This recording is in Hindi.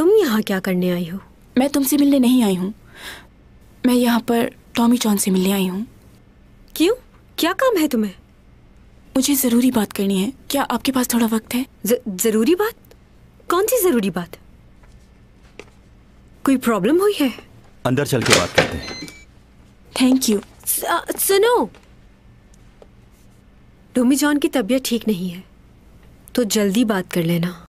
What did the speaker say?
तुम यहाँ क्या करने आई हो मैं तुमसे मिलने नहीं आई हूँ मैं यहाँ पर टॉमी जॉन से मिलने आई हूँ क्यों क्या काम है तुम्हें मुझे ज़रूरी बात करनी है क्या आपके पास थोड़ा वक्त है ज़रूरी बात कौन सी ज़रूरी बात कोई प्रॉब्लम हुई है अंदर चल के बात करते हैं थैंक यू सुनो टोमी जॉन की तबीयत ठीक नहीं है तो जल्दी बात कर लेना